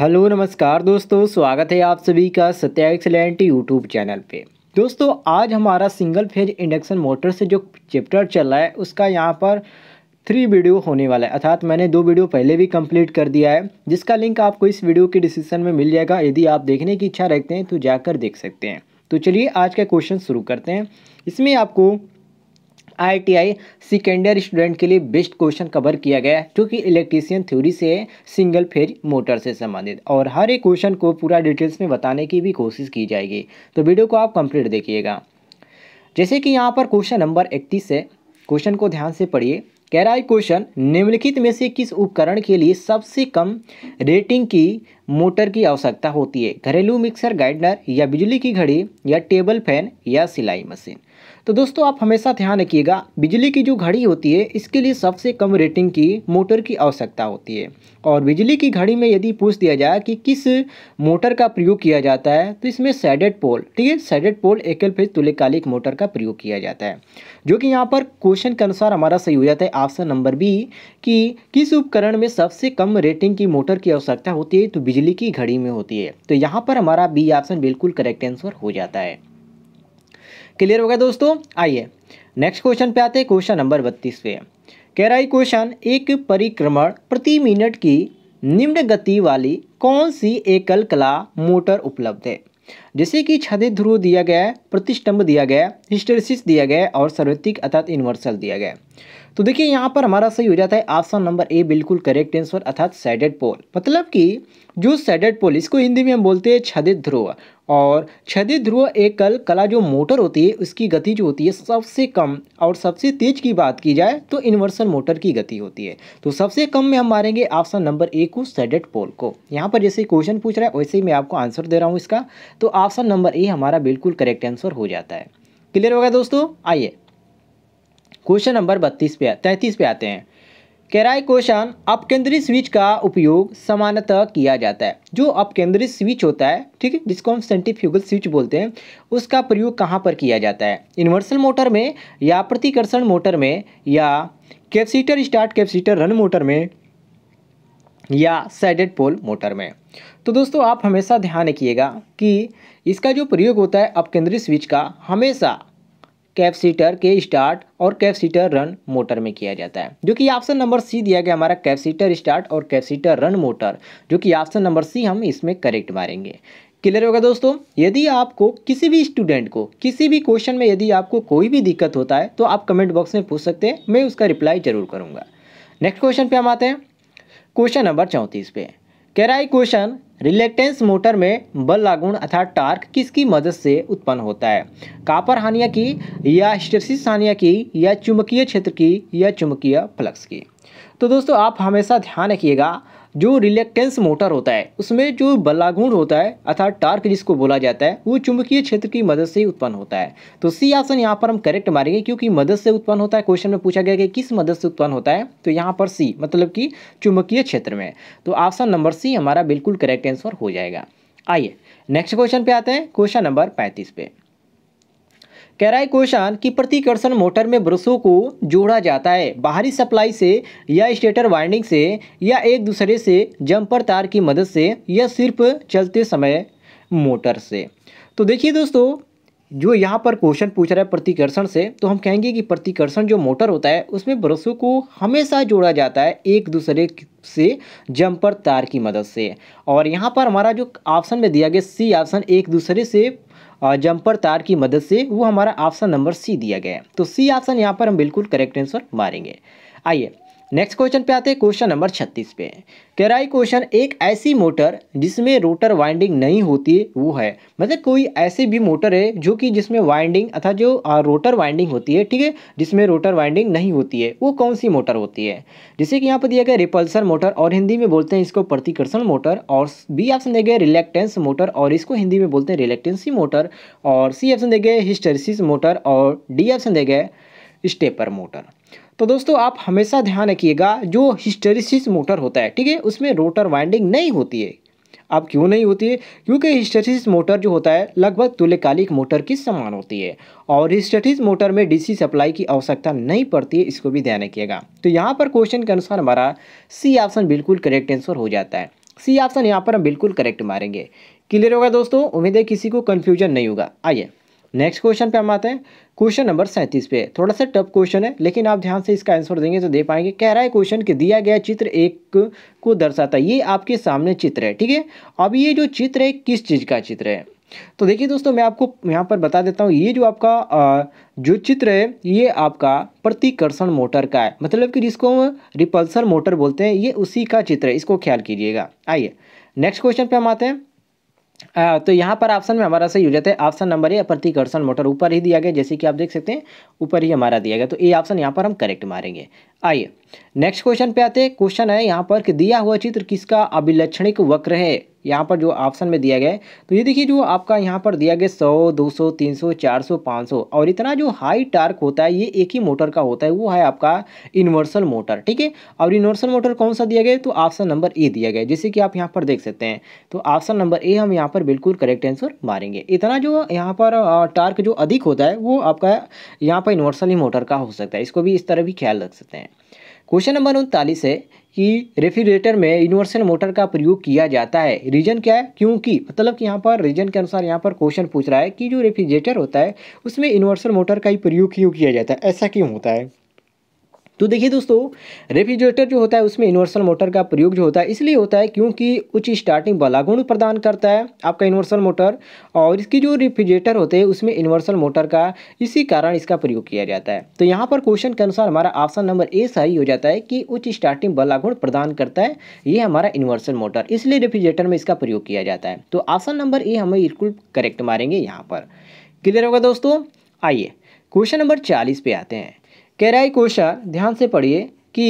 hello नमस्कार दोस्तों स्वागत है आप सभी का सत्या एक्सलेंट यूट्यूब चैनल पे दोस्तों आज हमारा सिंगल फेज इंडक्शन मोटर से जो चैप्टर चल रहा है उसका यहाँ पर थ्री वीडियो होने वाला है अर्थात मैंने दो वीडियो पहले भी कंप्लीट कर दिया है जिसका लिंक आपको इस वीडियो के डिस्क्रिप्शन में मिल जाएगा यदि आप देखने की इच्छा रखते हैं तो जाकर देख सकते हैं तो चलिए आज का क्वेश्चन शुरू करते हैं इसमें आपको आईटीआई सेकेंडरी स्टूडेंट के लिए बेस्ट क्वेश्चन कवर किया गया है जो कि इलेक्ट्रीशियन थ्योरी से सिंगल फेज मोटर से संबंधित और हर एक क्वेश्चन को पूरा डिटेल्स में बताने की भी कोशिश की जाएगी तो वीडियो को आप कंप्लीट देखिएगा जैसे कि यहाँ पर क्वेश्चन नंबर इकतीस है क्वेश्चन को ध्यान से पढ़िए कह रहा है क्वेश्चन निम्नलिखित में से किस उपकरण के लिए सबसे कम रेटिंग की मोटर की आवश्यकता होती है घरेलू मिक्सर ग्राइंडर या बिजली की घड़ी या टेबल फैन या सिलाई मशीन तो दोस्तों आप हमेशा ध्यान रखिएगा बिजली की जो घड़ी होती है इसके लिए सबसे कम रेटिंग की मोटर की आवश्यकता होती है और बिजली की घड़ी में यदि पूछ दिया जाए कि किस मोटर का प्रयोग किया जाता है तो इसमें सैडेड पोल ठीक है सैडेड पोल एकल फेज तुल्यकालिक मोटर का प्रयोग किया जाता है जो कि यहाँ पर क्वेश्चन के अनुसार हमारा सही हो जाता है ऑप्शन नंबर बी कि किस उपकरण में सबसे कम रेटिंग की मोटर की आवश्यकता होती है तो बिजली की घड़ी में होती है तो यहाँ पर हमारा बी ऑप्शन बिल्कुल करेक्ट आंसर हो जाता है क्लियर हो गया दोस्तों आइए नेक्स्ट क्वेश्चन पे आते हैं क्वेश्चन नंबर बत्तीस पे कह रहा है क्वेश्चन एक परिक्रमण प्रति मिनट की निम्न गति वाली कौन सी एकल कला मोटर उपलब्ध है जैसे कि छदे ध्रुव दिया गया है प्रतिष्ठंभ दिया गया है हिस्टेसिस दिया गया है और सर्वतिक अर्थात इन्वर्सल दिया गया तो देखिए यहाँ पर हमारा सही हो जाता है ऑप्शन नंबर ए बिल्कुल करेक्ट आंसर अर्थात सैडेड पोल मतलब कि जो सैडेड पोल इसको हिंदी में हम बोलते हैं छदित ध्रुव और क्षति ध्रुव एकल कला जो मोटर होती है उसकी गति जो होती है सबसे कम और सबसे तेज की बात की जाए तो इन्वर्सन मोटर की गति होती है तो सबसे कम में हम मारेंगे ऑप्शन नंबर ए को सेडेट पोल को यहाँ पर जैसे क्वेश्चन पूछ रहा है वैसे ही मैं आपको आंसर दे रहा हूँ इसका तो ऑप्शन नंबर ए हमारा बिल्कुल करेक्ट आंसर हो जाता है क्लियर हो गया दोस्तों आइए क्वेश्चन नंबर बत्तीस पे तैंतीस पे आते हैं केराई क्वेश्चन अपकेंद्रीय स्विच का उपयोग सामान्यतः किया जाता है जो अपकेंद्रीय स्विच होता है ठीक है जिसको हम सेंटिफ्यूगल स्विच बोलते हैं उसका प्रयोग कहाँ पर किया जाता है इन्वर्सल मोटर में या प्रतिकर्षण मोटर में या capacitor start capacitor run motor में या साइडेड पोल मोटर में तो दोस्तों आप हमेशा ध्यान रखिएगा कि इसका जो प्रयोग होता है अपकेंद्रीय स्विच का हमेशा कैपसीटर के स्टार्ट और कैपसीटर रन मोटर में किया जाता है जो कि ऑप्शन नंबर सी दिया गया हमारा कैपसीटर स्टार्ट और कैपसीटर रन मोटर जो कि ऑप्शन नंबर सी हम इसमें करेक्ट मारेंगे क्लियर होगा दोस्तों यदि आपको किसी भी स्टूडेंट को किसी भी क्वेश्चन में यदि आपको कोई भी दिक्कत होता है तो आप कमेंट बॉक्स में पूछ सकते हैं मैं उसका रिप्लाई जरूर करूँगा नेक्स्ट क्वेश्चन पे हम आते हैं क्वेश्चन नंबर चौंतीस पे कह रहा है क्वेश्चन रिलेक्टेंस मोटर में बल लागुण अर्थात टार्क किसकी मदद से उत्पन्न होता है कापर हानिया की या स्टेसिस हानिया की या चुंबकीय क्षेत्र की या चुंबकीय फ्लक्स की तो दोस्तों आप हमेशा ध्यान रखिएगा जो रिलेक्टेंस मोटर होता है उसमें जो बलागुण होता है अर्थात टार्क जिसको बोला जाता है वो चुंबकीय क्षेत्र की मदद से ही उत्पन्न होता है तो सी ऑप्शन यहाँ पर हम करेक्ट मारेंगे क्योंकि मदद से उत्पन्न होता है क्वेश्चन में पूछा गया कि किस मदद से उत्पन्न होता है तो यहाँ पर सी मतलब कि चुंबकीय क्षेत्र में तो ऑप्शन नंबर सी हमारा बिल्कुल करेक्ट आंसर हो जाएगा आइए नेक्स्ट क्वेश्चन पे आते हैं क्वेश्चन नंबर पैंतीस पे कह रहा है क्वेश्चन कि प्रतिकर्षण मोटर में ब्रशों को जोड़ा जाता है बाहरी सप्लाई से या स्टेटर वाइंडिंग से या एक दूसरे से जंपर तार की मदद से या सिर्फ चलते समय मोटर से तो देखिए दोस्तों जो यहाँ पर क्वेश्चन पूछ रहा है प्रतिकर्षण से तो हम कहेंगे कि प्रतिकर्षण जो मोटर होता है उसमें ब्रशों को हमेशा जोड़ा जाता है एक दूसरे से जंपर तार की मदद से और यहाँ पर हमारा जो ऑप्शन में दिया गया सी ऑप्शन एक दूसरे से जंपर तार की मदद से वो हमारा ऑप्शन नंबर सी दिया गया है तो सी ऑप्शन यहाँ पर हम बिल्कुल करेक्ट आंसर मारेंगे आइए नेक्स्ट क्वेश्चन पे आते हैं क्वेश्चन नंबर छत्तीस पे कह रहा है क्वेश्चन एक ऐसी मोटर जिसमें रोटर वाइंडिंग नहीं होती वो है मतलब कोई ऐसी भी मोटर है जो कि जिसमें वाइंडिंग अथा जो रोटर वाइंडिंग होती है ठीक है जिसमें रोटर वाइंडिंग नहीं होती है वो कौन सी मोटर होती है जैसे कि यहाँ पर दिया गया रिपल्सर मोटर और हिंदी में बोलते हैं इसको प्रतिकर्षण मोटर और बी ऑप्शन दे गए रिलेक्टेंस मोटर और इसको हिंदी में बोलते हैं रिलेक्टेंसी मोटर और सी ऑप्शन दे गए हिस्टेरिसिस मोटर और डी ऑप्शन दे गए स्टेपर मोटर तो दोस्तों आप हमेशा ध्यान रखिएगा जो हिस्टेरिसिस मोटर होता है ठीक है उसमें रोटर वाइंडिंग नहीं होती है अब क्यों नहीं होती है क्योंकि हिस्टेरिसिस मोटर जो होता है लगभग तुल्यकालिक मोटर की समान होती है और हिस्टेरिसिस मोटर में डीसी सप्लाई की आवश्यकता नहीं पड़ती है इसको भी ध्यान रखिएगा तो यहाँ पर क्वेश्चन के अनुसार हमारा सी ऑप्शन बिल्कुल करेक्ट आंसर हो जाता है सी ऑप्शन यहाँ पर हम बिल्कुल करेक्ट मारेंगे क्लियर होगा दोस्तों उम्मीद है किसी को कन्फ्यूजन नहीं होगा आइए नेक्स्ट क्वेश्चन पे हम आते हैं क्वेश्चन नंबर सैंतीस पे थोड़ा सा टफ क्वेश्चन है लेकिन आप ध्यान से इसका आंसर देंगे तो दे पाएंगे कह रहा है क्वेश्चन कि दिया गया चित्र एक को दर्शाता है ये आपके सामने चित्र है ठीक है अब ये जो चित्र है किस चीज़ का चित्र है तो देखिए दोस्तों मैं आपको यहाँ पर बता देता हूँ ये जो आपका जो चित्र है ये आपका प्रतिकर्षण मोटर का है मतलब कि जिसको हम रिपल्सर मोटर बोलते हैं ये उसी का चित्र है इसको ख्याल कीजिएगा आइए नेक्स्ट क्वेश्चन पे हम आते हैं तो यहाँ पर ऑप्शन में हमारा सही हो जाता है ऑप्शन नंबर ए प्रतिकर्षण मोटर ऊपर ही दिया गया जैसे कि आप देख सकते हैं ऊपर ही हमारा दिया गया तो ये ऑप्शन यहाँ पर हम करेक्ट मारेंगे आइए नेक्स्ट क्वेश्चन पे आते हैं क्वेश्चन है यहाँ पर कि दिया हुआ चित्र किसका अभिलक्षणिक वक्र है यहाँ पर जो ऑप्शन में दिया गया है तो ये देखिए जो आपका यहाँ पर दिया गया सौ दो सौ तीन सौ चार सौ पाँच सौ और इतना जो हाई टार्क होता है ये एक ही मोटर का होता है वो है आपका इन्वर्सल मोटर ठीक है और इन्वर्सल मोटर कौन सा दिया गया तो ऑप्शन नंबर ए दिया गया जैसे कि आप यहाँ पर देख सकते हैं तो ऑप्शन नंबर ए हम यहाँ पर बिल्कुल करेक्ट आंसर मारेंगे इतना जो यहाँ पर टार्क जो अधिक होता है वो आपका यहाँ पर इन्वर्सल ही मोटर का हो सकता है इसको भी इस तरह भी ख्याल रख सकते हैं क्वेश्चन नंबर उनतालीस है कि रेफ्रिजरेटर में यूनिवर्सल मोटर का प्रयोग किया जाता है रीजन क्या है क्योंकि मतलब कि यहाँ पर रीजन के अनुसार यहाँ पर क्वेश्चन पूछ रहा है कि जो रेफ्रिजरेटर होता है उसमें यूनिवर्सल मोटर का ही प्रयोग क्यों किया जाता है ऐसा क्यों होता है तो देखिए दोस्तों रेफ्रिजरेटर जो होता है उसमें इन्वर्सल मोटर का प्रयोग जो होता है इसलिए होता है क्योंकि उच्च स्टार्टिंग वाला गुण प्रदान करता है आपका इन्वर्सन मोटर और इसकी जो रेफ्रिजरेटर होते हैं उसमें इन्वर्सन मोटर का इसी कारण इसका प्रयोग किया जाता है तो यहाँ पर क्वेश्चन के अनुसार हमारा ऑप्शन नंबर ए सही हो जाता है कि उच्च स्टार्टिंग वाला गुण प्रदान करता है ये हमारा इन्वर्सन मोटर इसलिए रेफ्रिजरेटर में इसका प्रयोग किया जाता है तो ऑप्शन नंबर ए हमें बिल्कुल करेक्ट मारेंगे यहाँ पर क्लियर होगा दोस्तों आइए क्वेश्चन नंबर चालीस पे आते हैं कह कोशा ध्यान से पढ़िए कि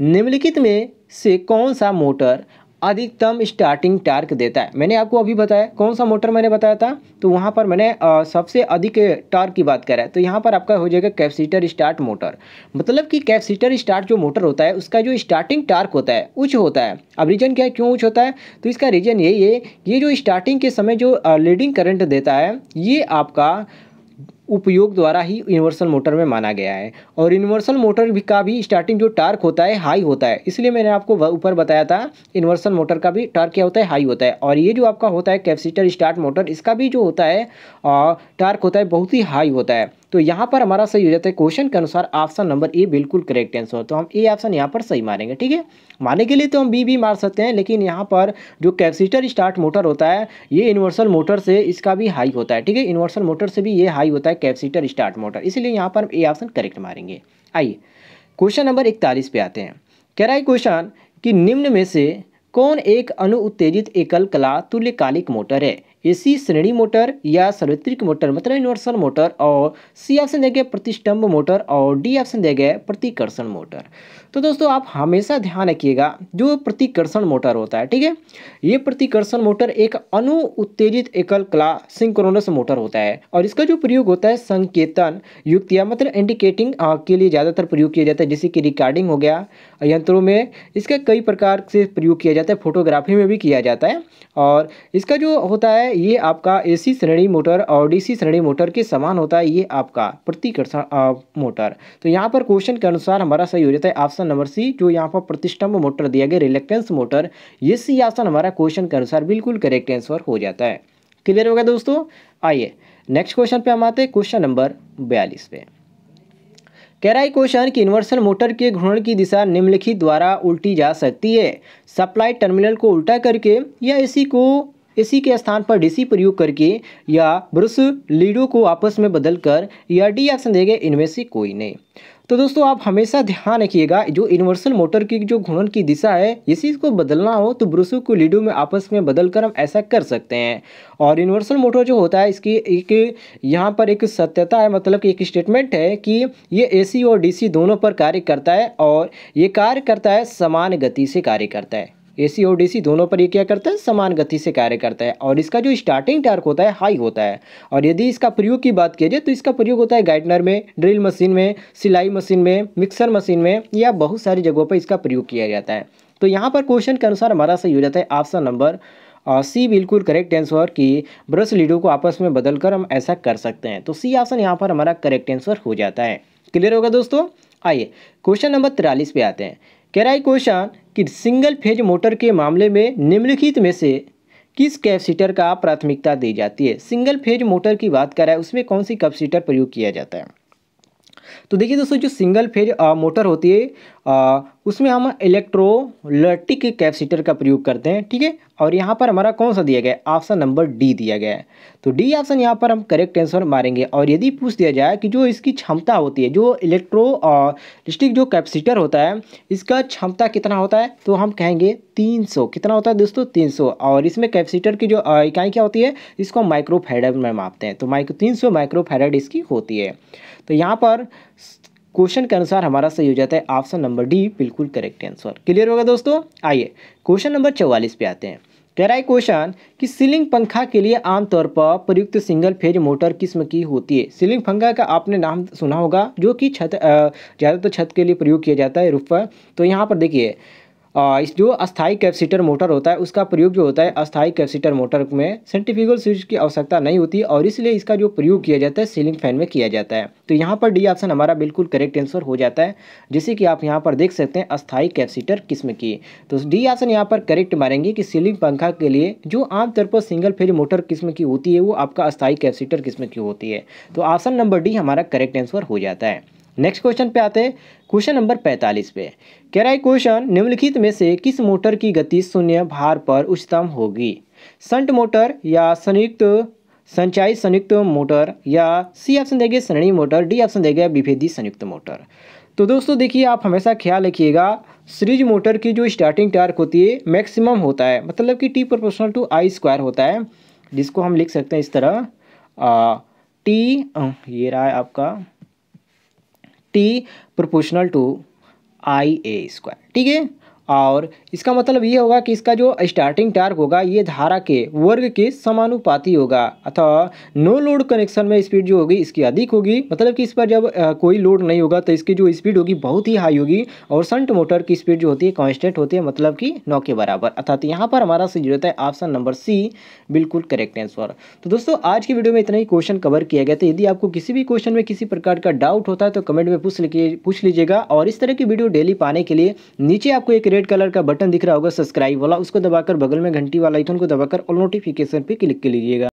निम्नलिखित में से कौन सा मोटर अधिकतम स्टार्टिंग टार्क देता है मैंने आपको अभी बताया कौन सा मोटर मैंने बताया था तो वहाँ पर मैंने आ, सबसे अधिक टार्क की बात करा है तो यहाँ पर आपका हो जाएगा कैपेसिटर स्टार्ट मोटर मतलब कि कैपेसिटर स्टार्ट जो मोटर होता है उसका जो स्टार्टिंग टार्क होता है उच्च होता है अब रीजन क्या है क्यों उच्च होता है तो इसका रीजन यही है ये जो स्टार्टिंग के समय जो लीडिंग करंट देता है ये आपका उपयोग द्वारा ही यूनिवर्सल मोटर में माना गया है और यूनिवर्सल मोटर भी का भी स्टार्टिंग जो टार्क होता है हाई होता है इसलिए मैंने आपको ऊपर बताया था यूनिवर्सल मोटर का भी टार्क क्या होता है हाई होता है और ये जो आपका होता है कैपेसिटर स्टार्ट मोटर इसका भी जो होता है टार्क होता है बहुत ही हाई होता है तो यहाँ पर हमारा सही हो जाता है क्वेश्चन के अनुसार ऑप्शन नंबर ए बिल्कुल करेक्ट आंसर तो हम ए ऑप्शन यहाँ पर सही मारेंगे ठीक है मारने के लिए तो हम बी भी मार सकते हैं लेकिन यहाँ पर जो कैपेसिटर स्टार्ट मोटर होता है ये यूनिवर्सल मोटर से इसका भी हाई होता है ठीक है यूनिवर्सल मोटर से भी ये हाई होता है कैपेसिटर स्टार्ट मोटर इसलिए यहाँ पर हम ए ऑप्शन करेक्ट मारेंगे आइए क्वेश्चन नंबर इकतालीस पे आते हैं कह रहा है क्वेश्चन कि निम्न में से कौन एक अनु उत्तेजित एकल कला तुल्यकालिक मोटर है एसी श्रेणी मोटर या सर्वित्रिक मोटर मतलब इन्वर्सन मोटर और सी ऑप्शन दे गए प्रतिस्तंभ मोटर और डी ऑप्शन दे गए प्रतिकर्षण मोटर तो दोस्तों आप हमेशा ध्यान रखिएगा जो प्रतिकर्षण मोटर होता है ठीक है ये प्रतिकर्षण मोटर एक अनु उत्तेजित एकल कला सिंक्रोनस मोटर होता है और इसका जो प्रयोग होता है संकेतन युक्त या मतलब इंडिकेटिंग के लिए ज़्यादातर प्रयोग किया जाता है जैसे कि रिकॉर्डिंग हो गया यंत्रों में इसका कई प्रकार से प्रयोग किया जाता है फोटोग्राफी में भी किया जाता है और इसका जो होता है ये आपका एसी श्रेणी मोटर और डीसी श्रेणी मोटर के समान होता है ये आपका प्रतिकर्षण मोटर तो यहाँ पर क्वेश्चन के अनुसार हमारा सही हो जाता है ऑप्शन नंबर सी जो यहाँ पर प्रतिष्ठम्भ मोटर दिया गया रिलेक्टेंस मोटर ये सी ऑप्शन हमारा क्वेश्चन के अनुसार बिल्कुल करेक्ट आंसर हो जाता है क्लियर हो गया दोस्तों आइए नेक्स्ट क्वेश्चन पे हम आते हैं क्वेश्चन नंबर बयालीस पे कह रहा है क्वेश्चन कि इन्वर्सन मोटर के घूर्णन की दिशा निम्नलिखित द्वारा उल्टी जा सकती है सप्लाई टर्मिनल को उल्टा करके या इसी को इसी के स्थान पर डीसी प्रयोग करके या ब्रुस लीडो को आपस में बदलकर या डी ऑप्शन देंगे इनमें से कोई नहीं तो दोस्तों आप हमेशा ध्यान रखिएगा जो यूनिवर्सल मोटर की जो घूर्णन की दिशा है इसी को बदलना हो तो ब्रूसों को लीडो में आपस में बदल कर हम ऐसा कर सकते हैं और यूनिवर्सल मोटर जो होता है इसकी एक यहाँ पर एक सत्यता है मतलब कि एक स्टेटमेंट है कि ये एसी और डीसी दोनों पर कार्य करता है और ये कार्य करता है समान गति से कार्य करता है ए सी और डी सी दोनों पर ये क्या करता है समान गति से कार्य करता है और इसका जो स्टार्टिंग टार्क होता है हाई होता है और यदि इसका प्रयोग की बात की जाए तो इसका प्रयोग होता है गाइडनर में ड्रिल मशीन में सिलाई मशीन में मिक्सर मशीन में या बहुत सारी जगहों पर इसका प्रयोग किया जाता है तो यहाँ पर क्वेश्चन के अनुसार हमारा सही हो जाता है ऑप्शन नंबर सी बिल्कुल करेक्ट आंसर कि ब्रश लीडो को आपस में बदल कर हम ऐसा कर सकते हैं तो सी ऑप्शन यहाँ पर हमारा करेक्ट आंसर हो जाता है क्लियर होगा दोस्तों आइए क्वेश्चन नंबर तिरालीस पे आते हैं कह रहा है क्वेश्चन कि सिंगल फेज मोटर के मामले में निम्नलिखित में से किस कैपेसिटर का प्राथमिकता दी जाती है सिंगल फेज मोटर की बात कर रहा है उसमें कौन सी कैपेसिटर प्रयोग किया जाता है तो देखिए दोस्तों जो सिंगल फेज मोटर होती है आ, उसमें हम इलेक्ट्रोलटिक कैपेसिटर का प्रयोग करते हैं ठीक है और यहाँ पर हमारा कौन सा दिया गया है ऑप्शन नंबर डी दिया गया है तो डी ऑप्शन यहाँ पर हम करेक्ट आंसर मारेंगे और यदि पूछ दिया जाए कि जो इसकी क्षमता होती है जो इलेक्ट्रो लिस्टिक जो कैपेसिटर होता है इसका क्षमता कितना होता है तो हम कहेंगे 300 कितना होता है दोस्तों तीन और इसमें कैपेसिटर की जो इकाई क्या होती है इसको हम माइक्रोफेरेड में मापते हैं तो माइक्रो तीन माइक्रोफेरेड इसकी होती है तो यहाँ पर क्वेश्चन के अनुसार हमारा सही हो जाता है ऑप्शन नंबर डी बिल्कुल करेक्ट आंसर क्लियर होगा दोस्तों आइए क्वेश्चन नंबर चौवालीस पे आते हैं कह रहा है क्वेश्चन कि सीलिंग पंखा के लिए आमतौर पर प्रयुक्त सिंगल फेज मोटर किस्म की होती है सीलिंग पंखा का आपने नाम सुना होगा जो कि छत ज़्यादातर तो छत के लिए प्रयोग किया जाता है रूफ पर तो यहाँ पर देखिए इस जो अस्थाई कैपेसिटर मोटर होता है उसका प्रयोग जो होता है अस्थाई कैपेसिटर मोटर में सेंट्रीफ्यूगल स्विच की आवश्यकता नहीं होती और इसलिए इसका जो प्रयोग किया जाता है सीलिंग फैन में किया जाता है तो यहाँ पर डी ऑप्शन हमारा बिल्कुल करेक्ट आंसर हो जाता है जैसे कि आप यहाँ पर देख सकते हैं अस्थाई कैपेसिटर किस्म की तो डी ऑप्शन यहाँ पर करेक्ट मारेंगे कि सीलिंग पंखा के लिए जो आमतौर पर सिंगल फेज मोटर किस्म की होती है वो आपका अस्थाई कैपेसिटर किस्म की होती है तो ऑप्शन नंबर डी हमारा करेक्ट आंसर हो जाता है नेक्स्ट क्वेश्चन पे आते हैं क्वेश्चन नंबर 45 पे कह रहा है क्वेश्चन निम्नलिखित में से किस मोटर की गति शून्य भार पर उच्चतम होगी संट मोटर या संयुक्त संचाई संयुक्त मोटर या सी ऑप्शन देगा श्रेणी मोटर डी ऑप्शन देगा विभेदी संयुक्त मोटर तो दोस्तों देखिए आप हमेशा ख्याल रखिएगा सीरीज मोटर की जो स्टार्टिंग टार्क होती है मैक्सिमम होता है मतलब कि T proportional to I square होता है जिसको हम लिख सकते हैं इस तरह आ, टी ये रहा है आपका T proportional to I A square ठीक है और इसका मतलब ये होगा कि इसका जो स्टार्टिंग टार्क होगा ये धारा के वर्ग के समानुपाती होगा अथवा नो लोड कनेक्शन में स्पीड जो होगी इसकी अधिक होगी मतलब कि इस पर जब आ, कोई लोड नहीं होगा तो इसकी जो स्पीड होगी बहुत ही हाई होगी और संट मोटर की स्पीड जो होती है कॉन्स्टेंट होती है मतलब कि नौ के बराबर अर्थात यहाँ पर हमारा सही जो है ऑप्शन नंबर सी बिल्कुल करेक्ट आंसर तो दोस्तों आज की वीडियो में इतना ही क्वेश्चन कवर किया गया था यदि आपको किसी भी क्वेश्चन में किसी प्रकार का डाउट होता है तो कमेंट में पूछ लीजिएगा और इस तरह की वीडियो डेली पाने के लिए नीचे आपको एक रेड कलर का बटन दिख रहा होगा सब्सक्राइब वाला उसको दबाकर बगल में घंटी वाला आइकन को दबाकर ऑल नोटिफिकेशन पे क्लिक कर लीजिएगा